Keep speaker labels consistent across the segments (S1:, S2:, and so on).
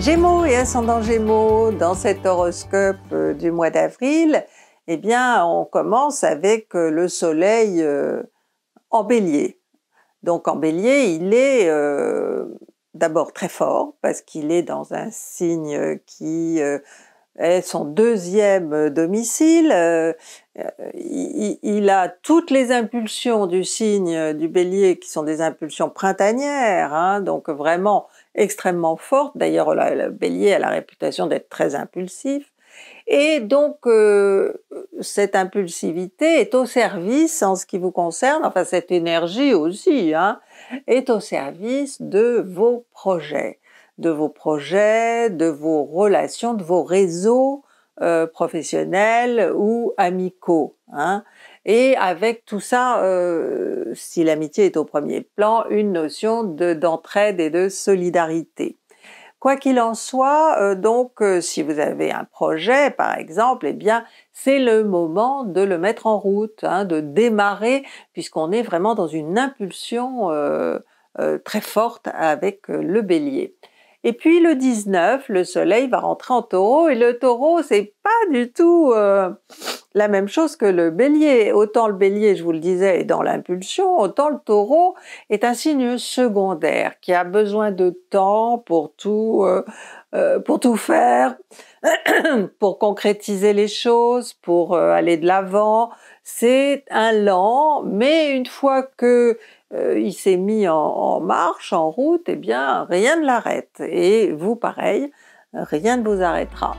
S1: Gémeaux et ascendant Gémeaux, dans cet horoscope euh, du mois d'avril, eh bien, on commence avec euh, le soleil euh, en bélier. Donc en bélier, il est d'abord très fort parce qu'il est dans un signe qui son deuxième euh, domicile. Euh, euh, il, a toutes les impulsions du signe du bélier qui sont des impulsions printanières, hein, donc vraiment extrêmement fortes. D'ailleurs, le bélier a la réputation d'être très impulsif. Et donc, cette impulsivité est au service, en ce qui vous concerne, enfin cette énergie aussi, hein, est au service de vos projets de vos projets, de vos relations, de vos réseaux euh, professionnels ou amicaux. Hein. Et avec tout ça, euh, si l'amitié est au premier plan, une notion d'entraide et de solidarité. Quoi qu'il en soit, euh, donc si vous avez un projet par exemple, eh bien c'est le moment de le mettre en route, hein, de démarrer puisqu'on est vraiment dans une impulsion très forte avec le bélier. Et puis le 19, le soleil va rentrer en taureau et le taureau, c'est pas du tout euh, la même chose que le bélier. Autant le bélier, je vous le disais, est dans l'impulsion, autant le taureau est un signe secondaire qui a besoin de temps pour tout, euh, euh, pour tout faire, pour concrétiser les choses, pour aller de l'avant. C'est un lent, mais une fois que euh, il s'est mis en, marche, en route, eh bien rien ne l'arrête. Et vous, pareil, rien ne vous arrêtera.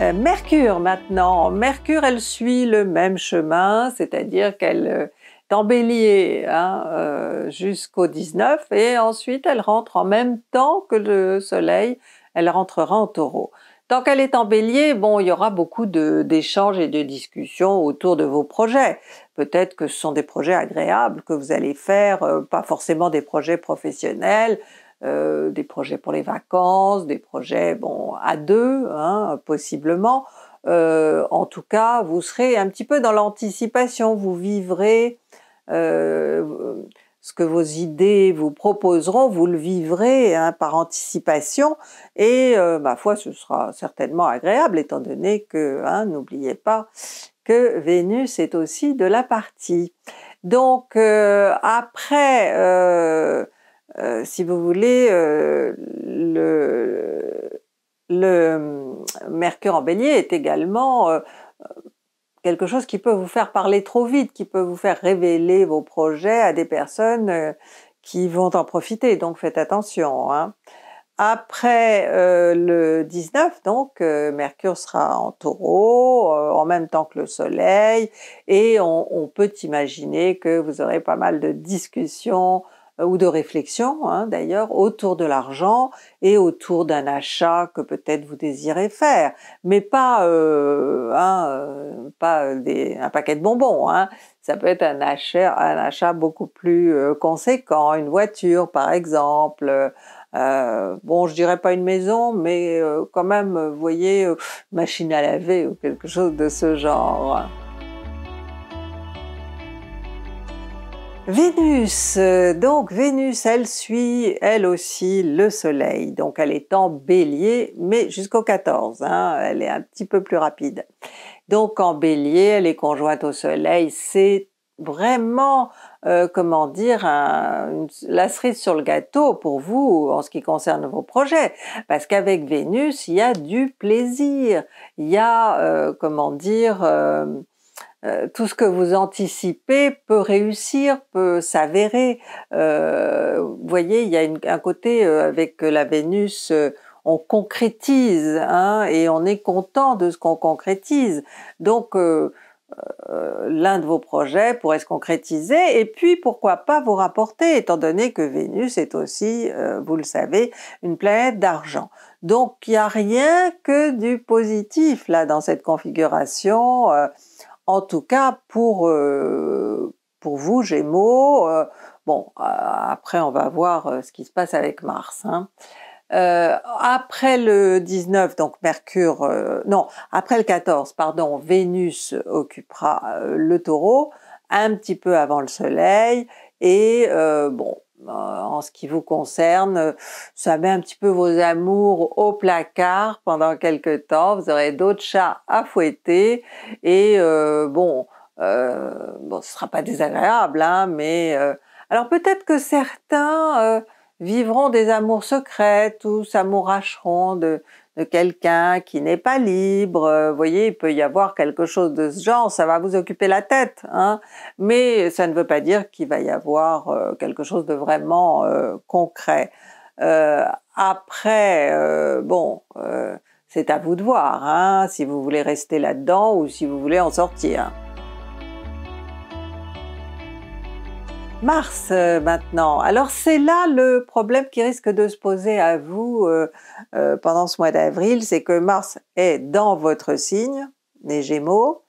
S1: Euh, Mercure maintenant. Mercure, elle suit le même chemin, c'est-à-dire qu'elle euh, est en bélier hein, jusqu'au 19 et ensuite elle rentre en même temps que le soleil, elle rentrera en taureau. Tant qu'elle est en bélier, bon, il y aura beaucoup d'échanges et de discussions autour de vos projets. Peut-être que ce sont des projets agréables que vous allez faire, euh, pas forcément des projets professionnels, euh, des projets pour les vacances, des projets bon à deux, hein, possiblement. Euh, en tout cas, vous serez un petit peu dans l'anticipation, vous vivrez ce que vos idées vous proposeront, vous le vivrez hein, par anticipation et euh, ma foi ce sera certainement agréable étant donné que, hein, n'oubliez pas que Vénus est aussi de la partie. Donc euh, après, euh, si vous voulez, le, le, hum, Mercure en Bélier est également quelque chose qui peut vous faire parler trop vite, qui peut vous faire révéler vos projets à des personnes euh, qui vont en profiter, donc faites attention. Hein. Après euh, le 19, donc, euh, Mercure sera en taureau, en même temps que le soleil, et on, peut imaginer que vous aurez pas mal de discussions euh, ou de réflexion hein, d'ailleurs autour de l'argent et autour d'un achat que peut-être vous désirez faire, mais pas euh, hein, euh, pas euh, des, un paquet de bonbons. Hein. Ça peut être un achat, un achat beaucoup plus conséquent, une voiture par exemple. Euh, bon, je dirais pas une maison, mais quand même, vous voyez, machine à laver ou quelque chose de ce genre. Vénus, euh, donc Vénus, elle suit elle aussi le Soleil, donc elle est en bélier, mais jusqu'au 14, hein, elle est un petit peu plus rapide. Donc en bélier, elle est conjointe au Soleil, c'est vraiment, euh, comment dire, la cerise sur le gâteau pour vous en ce qui concerne vos projets, parce qu'avec Vénus, il y a du plaisir, il y a, euh, comment dire, euh, tout ce que vous anticipez peut réussir, peut s'avérer. Euh, vous voyez, il y a un côté euh, avec la Vénus, on concrétise hein, et on est content de ce qu'on concrétise. Donc l'un de vos projets pourrait se concrétiser et puis pourquoi pas vous rapporter étant donné que Vénus est aussi, vous le savez, une planète d'argent. Donc il n'y a rien que du positif là dans cette configuration. En tout cas, pour, euh, vous, Gémeaux, euh, bon, euh, après on va voir ce qui se passe avec Mars. Hein. après le 19, donc Mercure, non, après le 14, pardon, Vénus occupera le taureau un petit peu avant le soleil et bon, euh, en ce qui vous concerne, euh, ça met un petit peu vos amours au placard pendant quelque temps, vous aurez d'autres chats à fouetter et euh, bon, bon, ce sera pas désagréable, hein, mais alors peut-être que certains vivront des amours secrètes ou s'amouracheront de, de quelqu'un qui n'est pas libre. Euh, vous voyez, il peut y avoir quelque chose de ce genre, ça va vous occuper la tête, hein, mais ça ne veut pas dire qu'il va y avoir euh, quelque chose de vraiment euh, concret. après, bon, c'est à vous de voir, hein, si vous voulez rester là-dedans ou si vous voulez en sortir. mars euh, maintenant. Alors c'est là le problème qui risque de se poser à vous euh, euh, pendant ce mois d'avril, c'est que Mars est dans votre signe, les Gémeaux,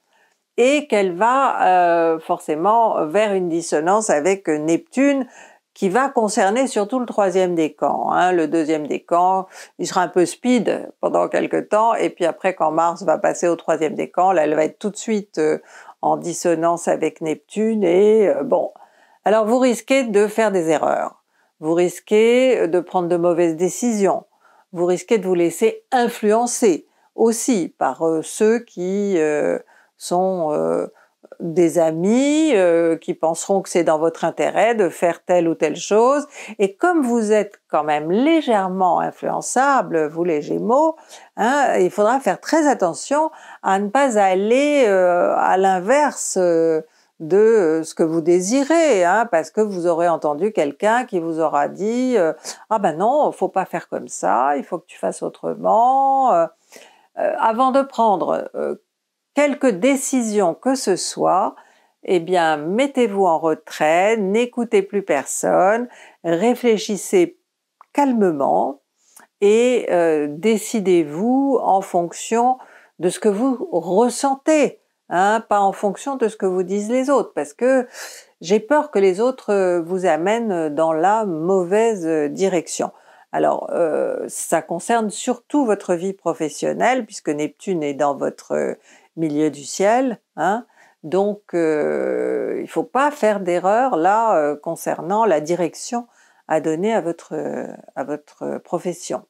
S1: et qu'elle va forcément vers une dissonance avec Neptune qui va concerner surtout le troisième décan. Hein. Le deuxième décan, il sera un peu speed pendant quelques temps, et puis après quand Mars va passer au troisième décan, là elle va être tout de suite en dissonance avec Neptune, et bon, alors vous risquez de faire des erreurs, vous risquez de prendre de mauvaises décisions, vous risquez de vous laisser influencer aussi par euh, ceux qui euh, sont euh, des amis, qui penseront que c'est dans votre intérêt de faire telle ou telle chose. Et comme vous êtes quand même légèrement influençable, vous les Gémeaux, hein, il faudra faire très attention à ne pas aller à l'inverse de euh, ce que vous désirez, hein, parce que vous aurez entendu quelqu'un qui vous aura dit euh, ah ben non, faut pas faire comme ça, il faut que tu fasses autrement. Euh, avant de prendre quelque décision que ce soit, eh bien mettez-vous en retrait, n'écoutez plus personne, réfléchissez calmement et décidez-vous en fonction de ce que vous ressentez. Hein, pas en fonction de ce que vous disent les autres, parce que j'ai peur que les autres euh, vous amènent dans la mauvaise euh, direction. Alors, euh, ça concerne surtout votre vie professionnelle, puisque Neptune est dans votre milieu du ciel, hein. donc il ne faut pas faire d'erreur là concernant la direction à donner à votre profession.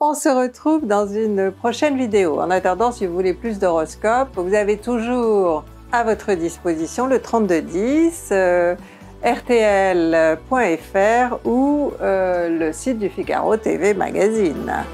S1: On se retrouve dans une prochaine vidéo. En attendant, si vous voulez plus d'horoscopes, vous avez toujours à votre disposition le 3210, euh, rtl.fr ou euh, le site du Figaro TV Magazine.